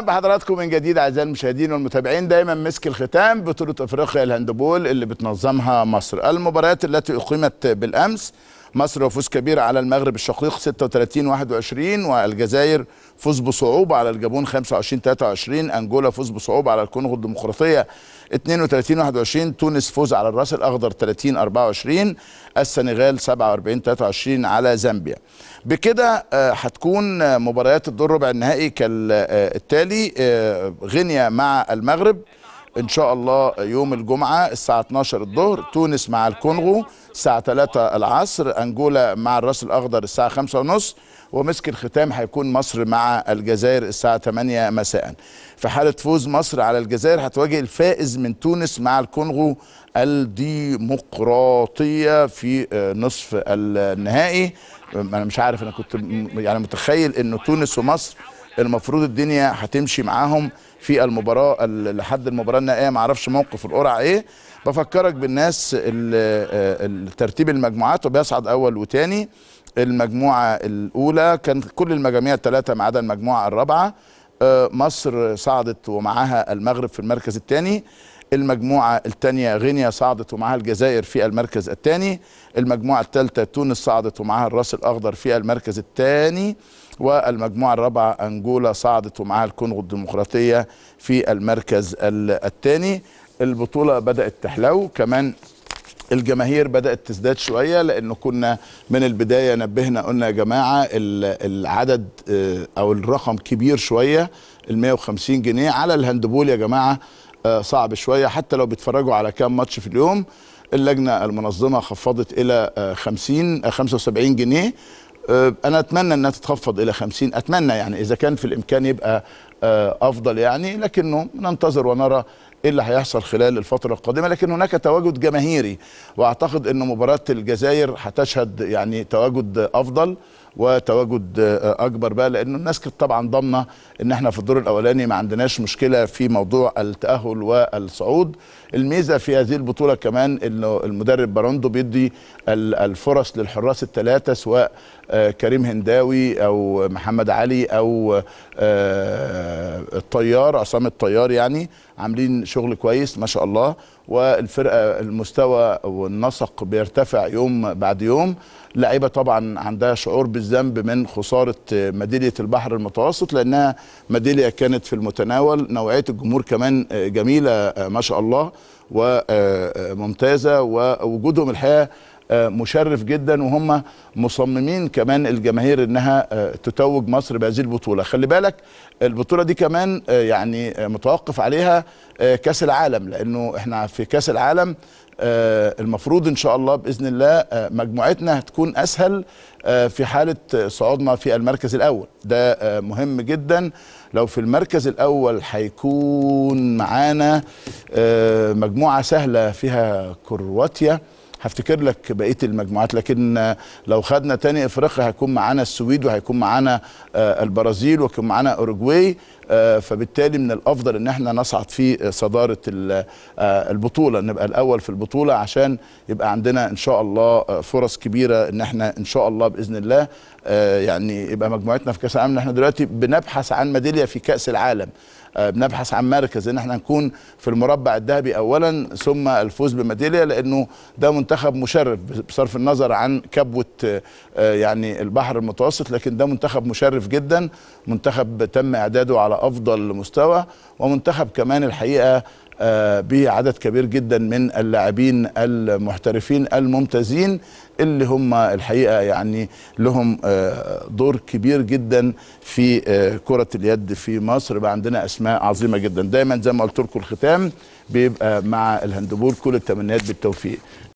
بحضراتكم من جديد اعزائي المشاهدين والمتابعين دايما مسك الختام بطوله افريقيا الهاندبول اللي بتنظمها مصر المباريات التي اقيمت بالامس مصر وفوز كبير على المغرب الشقيق 36 21 والجزائر فوز بصعوبه على الجابون 25 23 انجولا فوز بصعوبه على الكونغو الديمقراطيه 32 21 تونس فوز على الراس الاخضر 30 24 السنغال 47 23 على زامبيا بكده آه، هتكون آه، مباريات الدور ربع النهائي كالتالي آه، غينيا مع المغرب ان شاء الله يوم الجمعه الساعه 12 الظهر تونس مع الكونغو الساعه 3 العصر انجولا مع الراس الاخضر الساعه 5 ونص ومسك الختام هيكون مصر مع الجزائر الساعه 8 مساء في حاله فوز مصر على الجزائر هتواجه الفائز من تونس مع الكونغو الديمقراطيه في آه، نصف النهائي انا مش عارف انا كنت يعني متخيل انه تونس ومصر المفروض الدنيا هتمشي معاهم في المباراه لحد المباراه النهائيه ما اعرفش موقف القرعه ايه بفكرك بالناس آه، ترتيب المجموعات وبيصعد اول وتاني المجموعه الاولى كان كل المجاميع الثلاثه ما عدا المجموعه الرابعه آه، مصر صعدت ومعاها المغرب في المركز الثاني المجموعة الثانية غينيا صعدت ومعها الجزائر في المركز الثاني المجموعة الثالثة تونس صعدت ومعها الراس الأخضر في المركز الثاني والمجموعة الرابعة أنجولا صعدت ومعها الكونغو الديمقراطية في المركز الثاني البطولة بدأت تحلو كمان الجماهير بدأت تزداد شوية لأنه كنا من البداية نبهنا قلنا يا جماعة العدد آه، أو الرقم كبير شوية ال 150 جنيه على الهاندبول يا جماعة آه، صعب شويه حتى لو بيتفرجوا على كام ماتش في اليوم اللجنه المنظمه خفضت الى 50 آه، 75 آه، جنيه انا اتمنى انها تتخفض الى 50 اتمنى يعني اذا كان في الامكان يبقى افضل يعني لكنه ننتظر ونرى ايه اللي هيحصل خلال الفتره القادمه لكن هناك تواجد جماهيري واعتقد ان مباراه الجزائر هتشهد يعني تواجد افضل وتواجد آه، اكبر بقى لان الناس كانت طبعا ضامنه ان احنا في الدور الاولاني ما عندناش مشكله في موضوع التاهل والصعود الميزه في هذه البطوله كمان انه المدرب باروندو بيدي الفرص للحراس الثلاثه سواء آه، كريم هنداوي او محمد علي او آه، الطيار عصام الطيار يعني عاملين شغل كويس ما شاء الله والفرقه المستوى والنسق بيرتفع يوم بعد يوم لعيبه طبعا عندها شعور بالذنب من خساره ميداليه البحر المتوسط لانها ميداليه كانت في المتناول نوعيه الجمهور كمان جميله ما شاء الله وممتازه ووجودهم الحقيقه آه، مشرف جدا وهم مصممين كمان الجماهير انها آه، تتوج مصر بهذه البطوله خلي بالك البطوله دي كمان آه، يعني متوقف عليها كاس العالم لانه احنا في كاس العالم المفروض ان شاء الله باذن الله مجموعتنا هتكون اسهل في حاله صعودنا في المركز الاول ده مهم جدا لو في المركز الاول هيكون معانا مجموعه سهله فيها كرواتيا هفتكر لك بقيه المجموعات لكن لو خدنا تاني افريقيا هيكون معانا السويد وهيكون معانا آه، البرازيل وهيكون معانا اوروجواي آه، فبالتالي من الافضل ان احنا نصعد في صداره آه، البطوله نبقى الاول في البطوله عشان يبقى عندنا ان شاء الله آه، فرص كبيره ان احنا ان شاء الله باذن الله يعني يبقى مجموعتنا في كاس العالم احنا دلوقتي بنبحث عن ميداليه في كاس العالم بنبحث عن مركز ان احنا نكون في المربع الذهبي اولا ثم الفوز بميداليه لانه ده منتخب مشرف بصرف النظر عن كبوه يعني البحر المتوسط لكن ده منتخب مشرف جدا منتخب تم اعداده على افضل مستوى ومنتخب كمان الحقيقه آه، بعدد كبير جدا من اللاعبين المحترفين الممتازين اللي هم الحقيقه يعني لهم آه، دور كبير جدا في آه، كره اليد في مصر بقى عندنا اسماء عظيمه جدا دايما زي ما قلت لكم الختام بيبقى مع الهندبول كل التمنيات بالتوفيق